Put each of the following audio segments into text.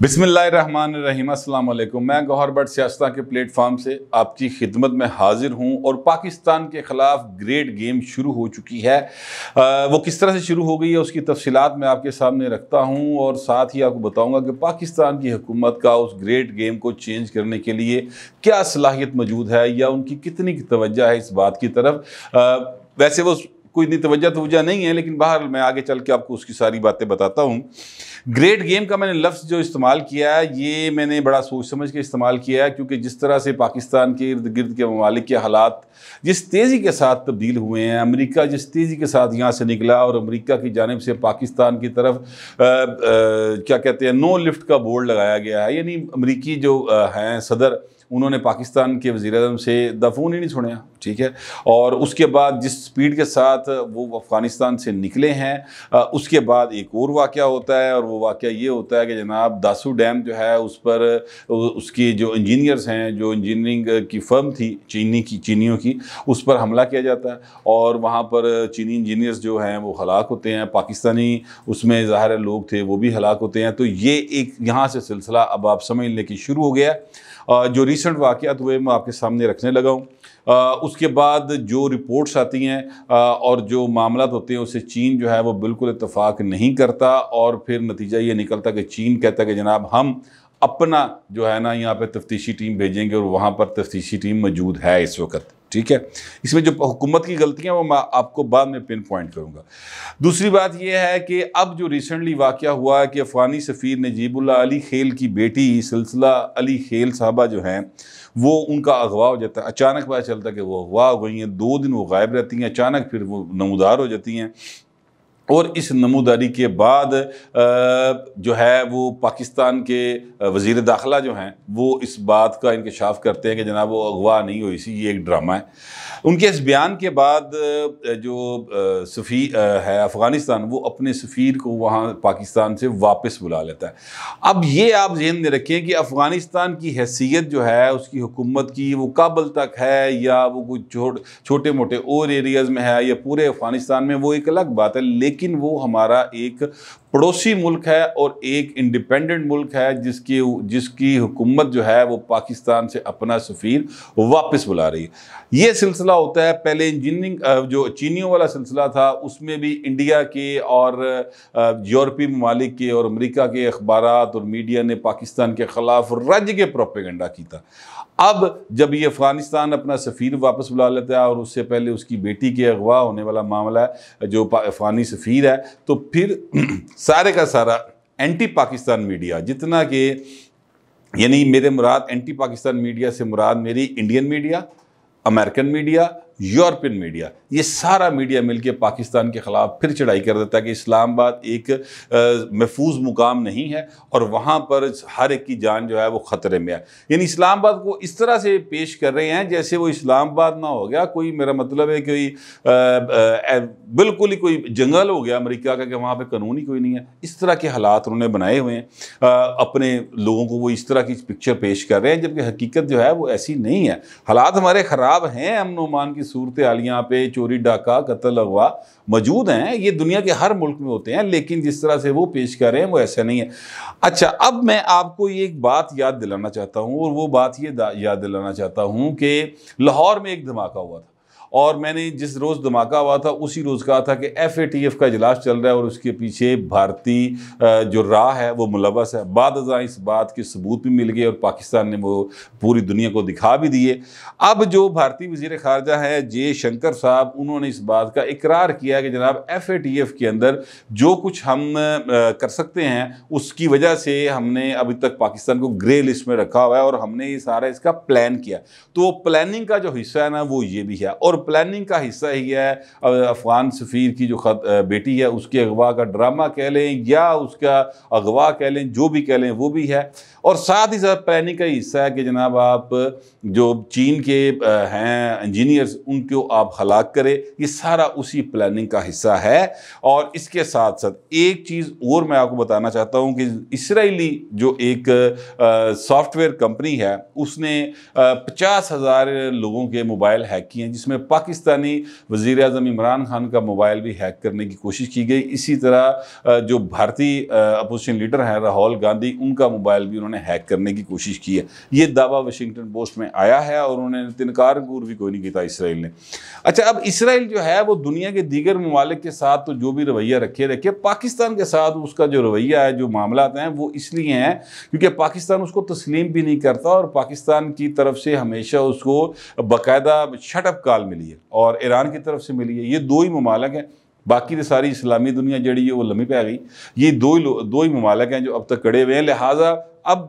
बिसमीम अल्लाम मैं गौहर भट्ट सियासता के प्लेटफार्म से आपकी खिदमत में हाजिर हूं और पाकिस्तान के ख़िलाफ़ ग्रेट गेम शुरू हो चुकी है आ, वो किस तरह से शुरू हो गई है उसकी तफसीत मैं आपके सामने रखता हूं और साथ ही आपको बताऊंगा कि पाकिस्तान की हुकूमत का उस ग्रेट गेम को चेंज करने के लिए क्या सलाहियत मौजूद है या उनकी कितनी तोज्जा तवज्जो है इस बात की तरफ आ, वैसे वो कोई इतनी तवज्जा तोज्जा नहीं है लेकिन बाहर मैं आगे चल के आपको उसकी सारी बातें बताता हूँ ग्रेट गेम का मैंने लफ्ज़ जो इस्तेमाल किया है ये मैंने बड़ा सोच समझ के इस्तेमाल किया है क्योंकि जिस तरह से पाकिस्तान के इर्द गिर्द के ममालिक के हालात जिस तेज़ी के साथ तब्दील हुए हैं अमरीका जिस तेज़ी के साथ यहाँ से निकला और अमरीका की जानब से पाकिस्तान की तरफ आ, आ, क्या कहते हैं नो लिफ्ट का बोर्ड लगाया गया है यानी अमरीकी जो हैं सदर उन्होंने पाकिस्तान के वज़ी अजम से दफून ही नहीं छोड़े ठीक है और उसके बाद जिस स्पीड के साथ वो अफ़गानिस्तान से निकले हैं उसके बाद एक और वाक़ होता है और वो वाक़ ये होता है कि जनाब दासू डैम जो है उस पर उसकी जो इंजीनियर्स हैं जो इंजीनियरिंग की फर्म थी चीनी की चीनियों की उस पर हमला किया जाता है और वहाँ पर चीनी इंजीनियर्स जो हैं वो हलाक होते हैं पाकिस्तानी उसमें ज़ाहिर लोग थे वो भी हलाक होते हैं तो ये एक यहाँ से सिलसिला अब आप समझ लें कि शुरू हो गया है जो रिसेंट वाक़ात हुए मैं आपके सामने रखने लगा हूँ उसके बाद जो रिपोर्ट्स आती हैं और जो मामला होते हैं उससे चीन जो है वो बिल्कुल इतफाक़ नहीं करता और फिर नतीजा ये निकलता कि चीन कहता कि जनाब हम अपना जो है ना यहाँ पर तफ्तीशी टीम भेजेंगे और वहाँ पर तफ्तीशी टीम मौजूद है इस वक्त ठीक है इसमें जो हुकूमत की गलतियां वो मैं आपको बाद में पिन पॉइंट करूंगा दूसरी बात यह है कि अब जो रिसेंटली वाक़ हुआ है कि अफ़गानी सफ़ीर नजीबुल्ला अली खेल की बेटी सिलसिला अली खेल साहबा जो हैं वो उनका अगवा हो जाता है अचानक पता चलता है कि वो अगवा हो गई हैं दो दिन वो गायब रहती हैं अचानक फिर वो नमदार हो जाती हैं और इस नमोदारी के बाद जो है वो पाकिस्तान के वज़ी दाखिला जो हैं वो इस बात का इंकशाफ करते हैं कि जनाब वो अगवा नहीं हुई सी ये एक ड्रामा है उनके इस बयान के बाद जो सफ़ी है अफ़गानिस्तान वो अपने सफ़ीर को वहाँ पाकिस्तान से वापस बुला लेता है अब ये आप जहन में रखें कि अफ़गानिस्तान की हैसियत जो है उसकी हुकूमत की वो काबल तक है या वो कुछ छोटे मोटे और एरियाज़ में है या पूरे अफ़गानिस्तान में वो एक अलग बात है लेकिन लेकिन वो हमारा एक पड़ोसी मुल्क है और एक इंडिपेंडेंट मुल्क है जिसकी जिसकी हुकूमत जो है वो पाकिस्तान से अपना सफ़ीर वापस बुला रही है ये सिलसिला होता है पहले इंजीनियरिंग जो चीनियों वाला सिलसिला था उसमें भी इंडिया के और यूरोपीय ममालिक के और अमेरिका के अखबार और मीडिया ने पाकिस्तान के ख़िलाफ़ रज के प्रोपेगेंडा की था अब जब ये अफ़गानिस्तान अपना सफ़ीर वापस बुला लेता है और उससे पहले उसकी बेटी के अगवा होने वाला मामला है जो अफ़गानी सफ़ीर है तो फिर सारे का सारा एंटी पाकिस्तान मीडिया जितना कि यानी मेरे मुराद एंटी पाकिस्तान मीडिया से मुराद मेरी Indian media American media European media ये सारा मीडिया मिलकर पाकिस्तान के ख़िलाफ़ फिर चढ़ाई कर देता है कि इस्लामाबाद एक महफूज मुकाम नहीं है और वहाँ पर हर एक की जान जो है वो ख़तरे में है यानी इस्लामाबाद को इस तरह से पेश कर रहे हैं जैसे वो इस्लामाबाद ना हो गया कोई मेरा मतलब है कोई बिल्कुल ही कोई जंगल हो गया अमरीका का कि वहाँ पर कानून ही कोई नहीं है इस तरह के हालात उन्होंने बनाए हुए हैं अपने लोगों को वो इस तरह की पिक्चर पेश कर रहे हैं जबकि हकीकत जो है वो ऐसी नहीं है हालात हमारे ख़राब हैं अमन उमान की सूरत आलियाँ पे चोरी डाका कत्ल अगवा मौजूद हैं ये दुनिया के हर मुल्क में होते हैं लेकिन जिस तरह से वो पेश कर रहे हैं वो ऐसा नहीं है अच्छा अब मैं आपको ये एक बात याद दिलाना चाहता हूँ और वो बात ये याद दिलाना चाहता हूँ कि लाहौर में एक धमाका हुआ था और मैंने जिस रोज़ धमाका हुआ था उसी रोज़ कहा था कि एफ ए टी एफ का इजलास चल रहा है और उसके पीछे भारतीय जो राह है वो मुलवस है बाद इस बात के सबूत भी मिल गए और पाकिस्तान ने वो पूरी दुनिया को दिखा भी दिए अब जो भारतीय वजीर खारजा है जय शंकर साहब उन्होंने इस बात का इकरार किया कि जनाब एफ ए टी एफ के अंदर जो कुछ हम कर सकते हैं उसकी वजह से हमने अभी तक पाकिस्तान को ग्रे लिस्ट में रखा हुआ है और हमने ये सारा इसका प्लान किया तो प्लानिंग का जो हिस्सा है ना वो ये भी है और प्लानिंग का हिस्सा ही है अफगान सफ़ीर की जो खत, बेटी है उसके अगवा का ड्रामा कह लें या उसका अगवा कह लें जो भी कह लें वो भी है और साथ ही साथ प्लानिंग का हिस्सा है कि जनाब आप जो चीन के हैं इंजीनियर्स उनको आप हलाक करें ये सारा उसी प्लानिंग का हिस्सा है और इसके साथ साथ एक चीज़ और मैं आपको बताना चाहता हूँ कि इसराइली जो एक सॉफ्टवेयर कंपनी है उसने पचास हज़ार लोगों के मोबाइल हैक किए हैं जिसमें पाकिस्तानी वजीर अजम इमरान खान का मोबाइल भी हैक करने की कोशिश की गई इसी तरह जो भारतीय अपोजिशन लीडर हैं राहुल गांधी उनका मोबाइल भी उन्होंने हैक करने की कोशिश की है ये दावा वाशिंगटन पोस्ट में आया है और उन्होंने तिनकार गुर भी कोई नहीं किया इसराइल ने अच्छा अब इसराइल जो है वो दुनिया के दीगर ममालिक के साथ तो जो भी रवैया रखे रखे पाकिस्तान के साथ उसका जो रवैया है जो मामला हैं वो इसलिए हैं क्योंकि पाकिस्तान उसको तस्लीम भी नहीं करता और पाकिस्तान की तरफ से हमेशा उसको बाकायदा शटअप काल मिले मिली है और ईरान की तरफ से मिली है ये दो ही ममालक हैं बाकी तो सारी इस्लामी दुनिया जड़ी है वो लम्बी पै गई ये दो ही दो ही ममालक हैं जो अब तक कड़े हुए हैं लिहाजा अब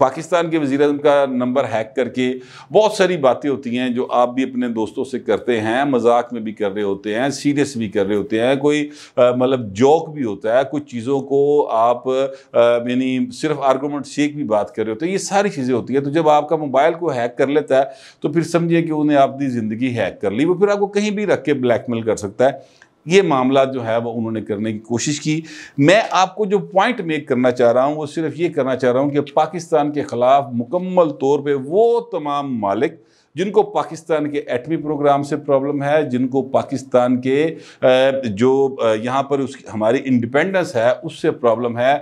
पाकिस्तान के वज़ी का नंबर हैक करके बहुत सारी बातें होती हैं जो आप भी अपने दोस्तों से करते हैं मजाक में भी कर रहे होते हैं सीरियस भी कर रहे होते हैं कोई मतलब जोक भी होता है कुछ चीज़ों को आप यानी सिर्फ आर्गूमेंट से भी बात कर रहे होते हैं ये सारी चीज़ें होती हैं तो जब आपका मोबाइल को हैक कर लेता है तो फिर समझिए कि उन्हें आपकी ज़िंदगी हैक कर ली वो फिर आपको कहीं भी रख के ब्लैकमेल कर सकता है ये मामला जो है वो उन्होंने करने की कोशिश की मैं आपको जो पॉइंट मेक करना चाह रहा हूँ वो सिर्फ ये करना चाह रहा हूँ कि पाकिस्तान के ख़िलाफ़ मुकम्मल तौर पर वो तमाम मालिक जिनको पाकिस्तान के एटमी प्रोग्राम से प्रॉब्लम है जिनको पाकिस्तान के जो यहाँ पर उस हमारी इंडिपेंडेंस है उससे प्रॉब्लम है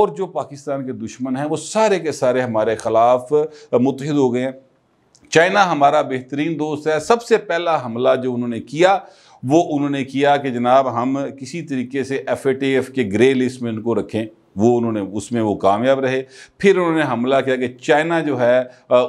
और जो पाकिस्तान के दुश्मन हैं वो सारे के सारे हमारे ख़िलाफ़ मुतहद हो गए हैं चाइना हमारा बेहतरीन दोस्त है सबसे पहला हमला जो उन्होंने किया वो उन्होंने किया कि जनाब हम किसी तरीके से एफ ए टी एफ के ग्रे लिस्ट में इनको रखें वो उन्होंने उसमें वो कामयाब रहे फिर उन्होंने हमला किया कि चाइना जो है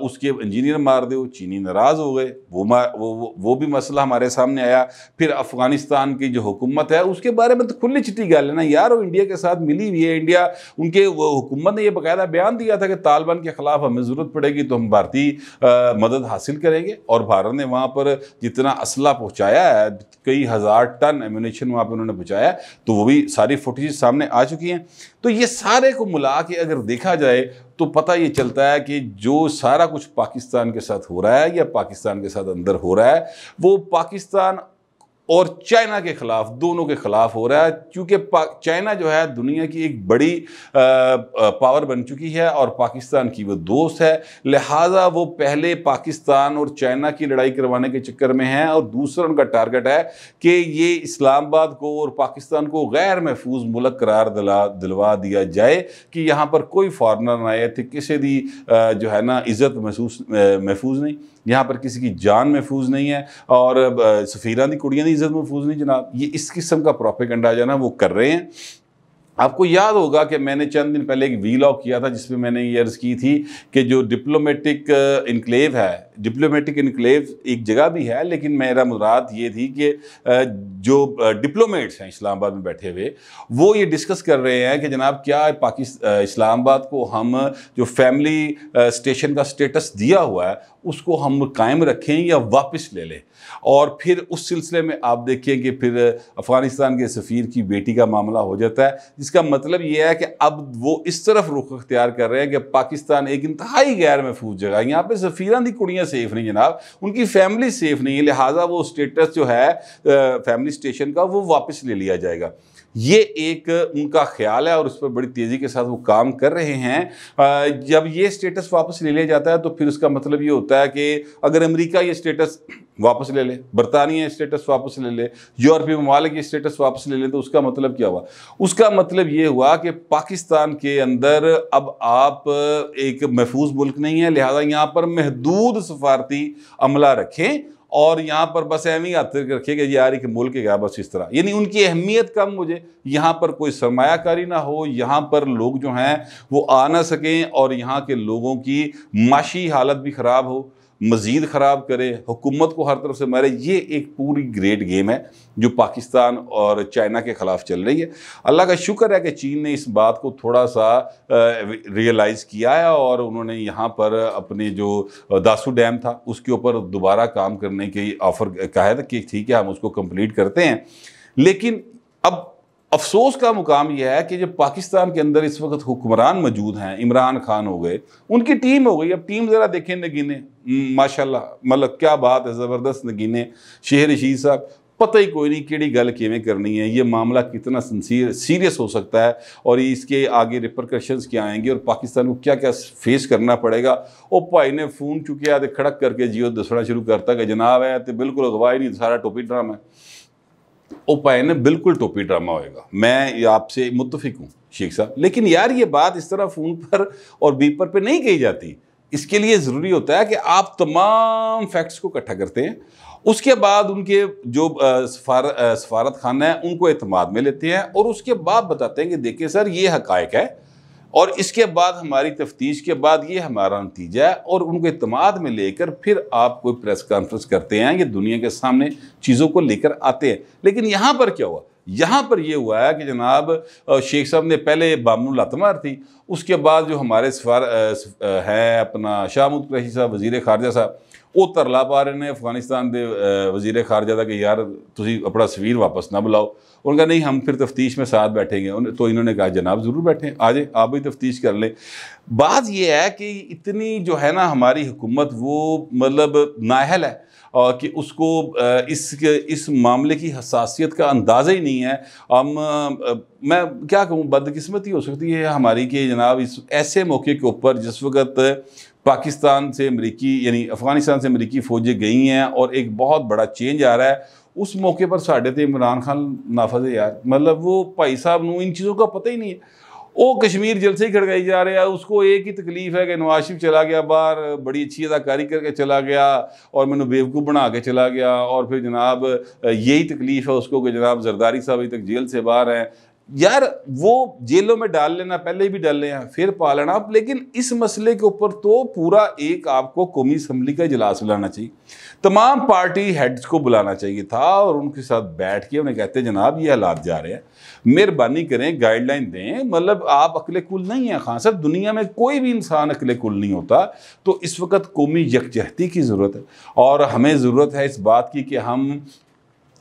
उसके इंजीनियर मार दो चीनी नाराज़ हो गए वो वो वो भी मसला हमारे सामने आया फिर अफ़गानिस्तान की जो हुकूमत है उसके बारे में तो खुली चिट्ठी गाल लेना यार वो इंडिया के साथ मिली हुई है इंडिया उनके वो हुकूमत ने यह बाकायदा बयान दिया था कि तालिबान के ख़िलाफ़ हमें ज़रूरत पड़ेगी तो हम भारतीय मदद हासिल करेंगे और भारत ने वहाँ पर जितना असला पहुँचाया है कई हज़ार टन एम्यूनेशन वहाँ पर उन्होंने पहुँचाया तो वो भी सारी फुटेज सामने आ चुकी हैं तो ये सारे को मिला के अगर देखा जाए तो पता ये चलता है कि जो सारा कुछ पाकिस्तान के साथ हो रहा है या पाकिस्तान के साथ अंदर हो रहा है वो पाकिस्तान और चाइना के ख़िलाफ़ दोनों के ख़िलाफ़ हो रहा है क्योंकि चाइना जो है दुनिया की एक बड़ी पावर बन चुकी है और पाकिस्तान की वो दोस्त है लिहाजा वो पहले पाकिस्तान और चाइना की लड़ाई करवाने के चक्कर में हैं और दूसरा उनका टारगेट है कि ये इस्लामाबाद को और पाकिस्तान को गैर महफूज मुलक करार दिला दिलवा दिया जाए कि यहाँ पर कोई फॉरनर ना आए थे तो किसी भी जो है ना इज़्ज़त महसूस महफूज नहीं यहाँ पर किसी की जान महफूज नहीं है और सफीर की कुड़ियाँ की इज्जत महफूज नहीं जनाब ये इस किस्म का प्रॉपिकंडा जो है ना वो कर रहे हैं आपको याद होगा कि मैंने चंद दिन पहले एक वीलॉग किया था जिसमें मैंने ये अर्ज़ की थी कि जो डिप्लोमेटिक इनक्लेव है डिप्लोमेटिक इनकलेव एक जगह भी है लेकिन मेरा मुराद ये थी कि जो डिप्लोमेट्स हैं इस्लामाबाद में बैठे हुए वो ये डिस्कस कर रहे हैं कि जनाब क्या पाकिस्तान इस्लामाबाद को हम जो फैमिली स्टेशन का स्टेटस दिया हुआ है उसको हम कायम रखें या वापस ले लें और फिर उस सिलसिले में आप देखिए कि फिर अफ़गानिस्तान के सफ़ीर की बेटी का मामला हो जाता है जिसका मतलब यह है कि अब वो इस तरफ रुख अख्तियार कर रहे हैं कि पाकिस्तान एक इंतहाई गैर महफूज जगह यहाँ पर सफ़ीर की कुड़ियाँ सेफ नहीं जनाब उनकी फैमिली सेफ नहीं है लिहाजा वो स्टेटस जो है फैमिली स्टेशन का वो वापस ले लिया जाएगा ये एक उनका ख्याल है और उस पर बड़ी तेज़ी के साथ वो काम कर रहे हैं जब ये स्टेटस वापस ले लिया जाता है तो फिर उसका मतलब ये होता है कि अगर अमेरिका ये स्टेटस वापस ले ले बरतानिया स्टेटस वापस ले ले यूरोपीय ममालिक स्टेटस वापस ले ले तो उसका मतलब क्या हुआ उसका मतलब ये हुआ कि पाकिस्तान के अंदर अब आप एक महफूज मुल्क नहीं है लिहाजा यहाँ पर महदूद सफारती अमला रखें और यहाँ पर बस एम ही आप रखिएगा यार कि मुल्क गया बस इस तरह यानी उनकी अहमियत कम मुझे यहाँ पर कोई सरमाकारी ना हो यहाँ पर लोग जो हैं वो आ ना सकें और यहाँ के लोगों की माशी हालत भी ख़राब हो मज़ीद ख़राब करे हुकूमत को हर तरफ से मारे ये एक पूरी ग्रेट गेम है जो पाकिस्तान और चाइना के ख़िलाफ़ चल रही है अल्लाह का शुक्र है कि चीन ने इस बात को थोड़ा सा रियलाइज़ किया है और उन्होंने यहाँ पर अपने जो दासू डैम था उसके ऊपर दोबारा काम करने के ऑफ़र कहा था कि ठीक है हम उसको कंप्लीट करते हैं लेकिन अब अफसोस का मुकाम यह है कि जब पाकिस्तान के अंदर इस वक्त हुक्मरान मौजूद हैं इमरान खान हो गए उनकी टीम हो गई अब टीम ज़रा देखें गिने माशाला मतलब क्या बात है ज़बरदस्त नगीने शेह रशीद साहब पता ही कोई नहीं कि गल किमें करनी है ये मामला कितना सिंसियर सीरियस हो सकता है और इसके आगे रिप्रकशंस क्या आएंगे और पाकिस्तान को क्या क्या फेस करना पड़ेगा वो भाई ने फोन चुकिया तो खड़क करके जियो दसना शुरू करता कि जनाब है तो बिल्कुल अगवा ही नहीं सारा टोपी ड्रामा है वो भाई ने बिल्कुल टोपी ड्रामा होएगा मैं आपसे मुतफिक हूँ शेख साहब लेकिन यार ये बात इस तरह फ़ोन पर और बीपर पर नहीं कही जाती इसके लिए ज़रूरी होता है कि आप तमाम फैक्ट्स को इकट्ठा करते हैं उसके बाद उनके जो सफार सफारत खाना है उनको अतमाद में लेते हैं और उसके बाद बताते हैं कि देखिए सर ये हकायक है और इसके बाद हमारी तफ्तीश के बाद ये हमारा नतीजा है और उनको अतमाद में लेकर फिर आप कोई प्रेस कॉन्फ्रेंस करते हैं या दुनिया के सामने चीज़ों को लेकर आते हैं लेकिन यहाँ पर क्या हुआ यहाँ पर यह हुआ है कि जनाब शेख साहब ने पहले लत मार थी उसके बाद जो हमारे सफार हैं अपना शाहमुद कुरैशी साहब वजीर खारजा साहब वो तरला पा रहे हैं अफगानिस्तान के वजीर ख़ारजा का कि यार तुम अपना ਸਵੀਰ वापस ना बुलाओ ਉਹਨਾਂ नहीं हम फिर तफ्तीश में साथ बैठेंगे तो इन्होंने कहा जनाब ज़रूर बैठे आज आप भी तफ्तीश कर लें बात यह है कि इतनी जो है ना हमारी हुकूमत वो मतलब नाहल है कि उसको इस इस मामले की हसासियत का अंदाज़ा ही नहीं है हम मैं क्या कहूँ बदकस्मती हो सकती है हमारी कि जनाब इस ऐसे मौके के ऊपर जिस वक्त पाकिस्तान से अमरीकी यानी अफ़गानिस्तान से अमरीकी फ़ौजें गई हैं और एक बहुत बड़ा चेंज आ रहा है उस मौके पर साढ़े तो इमरान खान नाफज यार मतलब वो भाई साहब न इन चीज़ों का पता ही नहीं है वो कश्मीर जलसे ही खड़काई जा रहा है उसको एक ही तकलीफ है कि नवाज शिफ चला गया बाहर बड़ी अच्छी अदाकारी करके चला गया और मैंने बेवकूफ़ बना के चला गया और फिर जनाब यही तकलीफ है उसको कि जनाब जरदारी साहब अभी तक जेल से बाहर हैं यार वो जेलों में डाल लेना पहले भी डाल लेना फिर पा लेना आप लेकिन इस मसले के ऊपर तो पूरा एक आपको कौमी असम्बली का इजलास बुलाना चाहिए तमाम पार्टी हेड्स को बुलाना चाहिए था और उनके साथ बैठ के उन्हें कहते हैं जनाब ये हालात जा रहे हैं मेहरबानी करें गाइडलाइन दें मतलब आप अकेले कुल नहीं हैं खान साहब दुनिया में कोई भी इंसान अकेले कुल नहीं होता तो इस वक्त कौमी यकजहती की ज़रूरत है और हमें ज़रूरत है इस बात की कि हम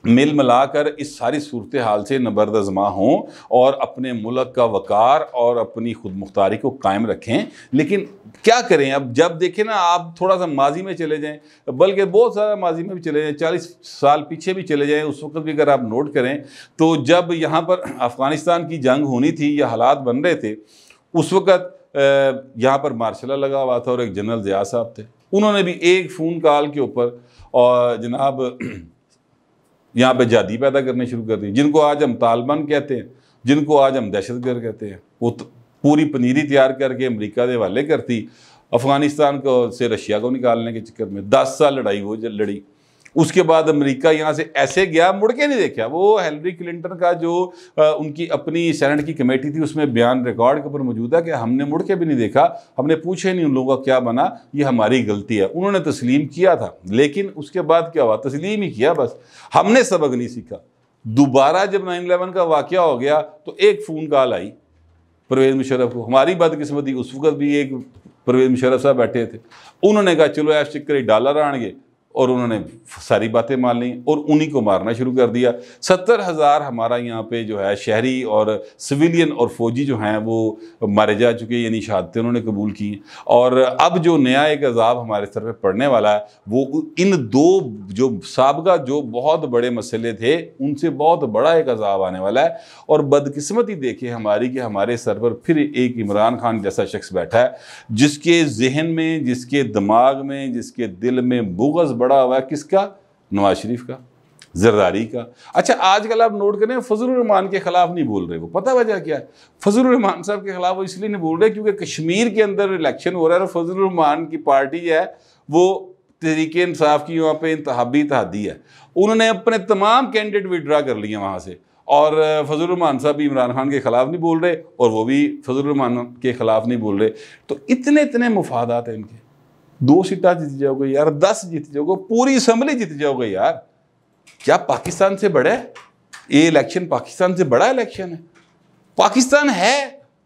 मिल मिला कर इस सारी सूरत हाल से नबरदजमा हों और अपने मुल्क का वक़ार और अपनी खुद मुख्तारी को कायम रखें लेकिन क्या करें अब जब देखें ना आप थोड़ा सा माजी में चले जाएँ बल्कि बहुत सारा माजी में भी चले जाएँ चालीस साल पीछे भी चले जाएँ उस वक्त भी अगर आप नोट करें तो जब यहाँ पर अफ़गानिस्तान की जंग होनी थी या हालात बन रहे थे उस वक़्त यहाँ पर मार्शला लगा हुआ था और एक जनरल जया साहब थे उन्होंने भी एक फ़ोन कॉल के ऊपर और जनाब यहाँ पे जादी पैदा करने शुरू कर दी जिनको आज हम तालिबान कहते हैं जिनको आज हम दहशतगर्द कहते हैं वो पूरी पनीरी तैयार करके अमेरिका के हवाले करती अफगानिस्तान को से रशिया को निकालने के चक्कर में दस साल लड़ाई हो लड़ी उसके बाद अमेरिका यहाँ से ऐसे गया मुड़ के नहीं देखा वो हेलरी क्लिंटन का जो आ, उनकी अपनी सेनेट की कमेटी थी उसमें बयान रिकॉर्ड के ऊपर मौजूद है कि हमने मुड़ के भी नहीं देखा हमने पूछे नहीं उन लोगों का क्या बना ये हमारी गलती है उन्होंने तस्लीम किया था लेकिन उसके बाद क्या हुआ तस्लीम ही किया बस हमने सबक नहीं सीखा दोबारा जब नाइन इलेवन का वाक़ हो गया तो एक फ़ोन कॉल आई परवेज़ मुशरफ को हमारी बदकिस्मती उस वक्त भी एक परवेज़ मुशरफ साहब बैठे थे उन्होंने कहा चलो ऐसा चक्कर डालर आएंगे और उन्होंने सारी बातें मान ली और उन्हीं को मारना शुरू कर दिया सत्तर हज़ार हमारा यहाँ पे जो है शहरी और सिविलियन और फौजी जो हैं वो मारे जा चुके हैं यानी शहादतें उन्होंने कबूल की और अब जो नया एक अजाब हमारे सर पर पड़ने वाला है वो इन दो जो सबका जो बहुत बड़े मसले थे उनसे बहुत बड़ा एक अजाब आने वाला है और बदकस्मती देखे हमारी कि हमारे सर पर फिर एक इमरान खान जैसा शख्स बैठा है जिसके जहन में जिसके दिमाग में जिसके दिल में बुगज़ बड़ा हुआ है किसका नवाज शरीफ का जरदारी का अच्छा आजकल आप नोट करें रहमान के खिलाफ नहीं बोल रहे वो पता वजह क्या है रहमान साहब के खिलाफ वो इसलिए नहीं बोल रहे क्योंकि कश्मीर के अंदर इलेक्शन हो रहा है और रहमान की पार्टी है वो तहरीक इंसाफ की वहाँ पर इंतहाबी इतिहादी है उन्होंने अपने तमाम कैंडिडेट विड्रा कर लिए वहाँ से और फजल रहमान साहब भी इमरान खान के ख़िलाफ़ नहीं बोल रहे और वो भी रहमान के ख़िलाफ़ नहीं बोल रहे तो इतने इतने मुफादात हैं इनके दो सीटा जीत जाओगे यार दस जीत जाओगे पूरी असम्बली जीत जाओगे यार क्या पाकिस्तान से बड़े ये इलेक्शन पाकिस्तान से बड़ा इलेक्शन है पाकिस्तान है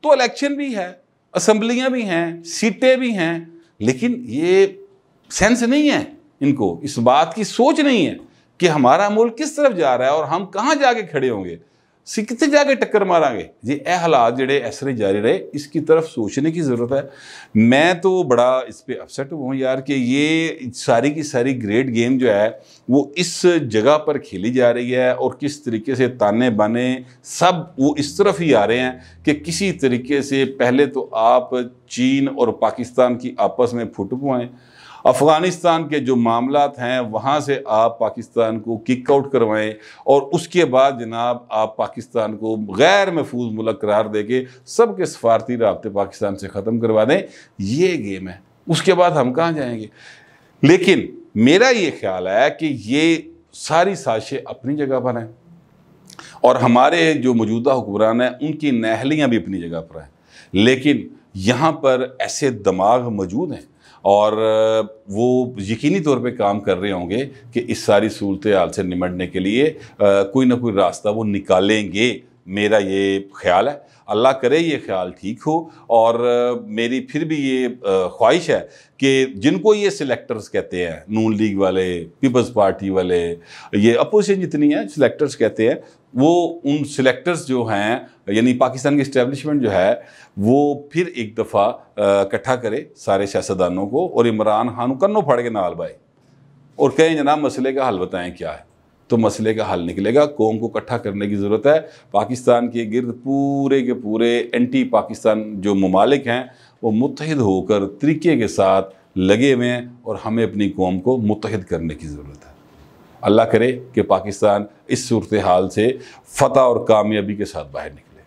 तो इलेक्शन भी है असम्बलियाँ भी हैं सीटें भी हैं लेकिन ये सेंस नहीं है इनको इस बात की सोच नहीं है कि हमारा मुल्क किस तरफ जा रहा है और हम कहाँ जाके खड़े होंगे सी कितने जाके टक्कर मारा जी ये हालात जोड़े इस तरह जारी रहे इसकी तरफ सोचने की ज़रूरत है मैं तो बड़ा इस पर अपसेट हुआ यार कि ये सारी की सारी ग्रेट गेम जो है वो इस जगह पर खेली जा रही है और किस तरीके से ताने बाने सब वो इस तरफ ही आ रहे हैं कि किसी तरीके से पहले तो आप चीन और पाकिस्तान की आपस में फुट पुआएँ अफ़गानिस्तान के जो मामला हैं वहाँ से आप पाकिस्तान को किक आउट करवाएं और उसके बाद जनाब आप पाकिस्तान को गैर महफूज मुलक करार दे के सब के सफारती रबते पाकिस्तान से ख़त्म करवा दें ये गेम है उसके बाद हम कहाँ जाएंगे लेकिन मेरा ये ख्याल है कि ये सारी साशें अपनी जगह पर हैं और हमारे जो मौजूदा हुक्मरान हैं उनकी नहलियाँ भी अपनी जगह पर हैं लेकिन यहाँ पर ऐसे दिमाग मौजूद हैं और वो यकीनी तौर पे काम कर रहे होंगे कि इस सारी सूरत हाल से निमटने के लिए कोई ना कोई रास्ता वो निकालेंगे मेरा ये ख्याल है अल्लाह करे ये ख्याल ठीक हो और मेरी फिर भी ये ख्वाहिश है कि जिनको ये सिलेक्टर्स कहते हैं नून लीग वाले पीपल्स पार्टी वाले ये अपोजिशन जितनी है सिलेक्टर्स कहते हैं वो उन सिलेक्टर्स जो हैं यानी पाकिस्तान की इस्टेब्लिशमेंट जो है वो फिर एक दफ़ा इकट्ठा करे सारे सियासतदानों को और इमरान खान कन्नो कन्नों फाड़ के नाल बाए और कहें जनाब मसले का हल बताएं क्या है तो मसले का हल निकलेगा कौम को इकट्ठा करने की ज़रूरत है पाकिस्तान के गिरद पूरे के पूरे एंटी पाकिस्तान जो ममालिक हैं वो मुतहद होकर तरीके के साथ लगे हुए हैं और हमें अपनी कौम को मुतहद करने की ज़रूरत है अल्लाह करे कि पाकिस्तान इस सूरत हाल से फ़तेह और कामयाबी के साथ बाहर निकले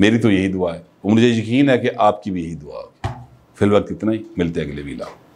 मेरी तो यही दुआ है मुझे यकीन है कि आपकी भी यही दुआ होगी फिलवक्त इतना ही मिलते अगले वीला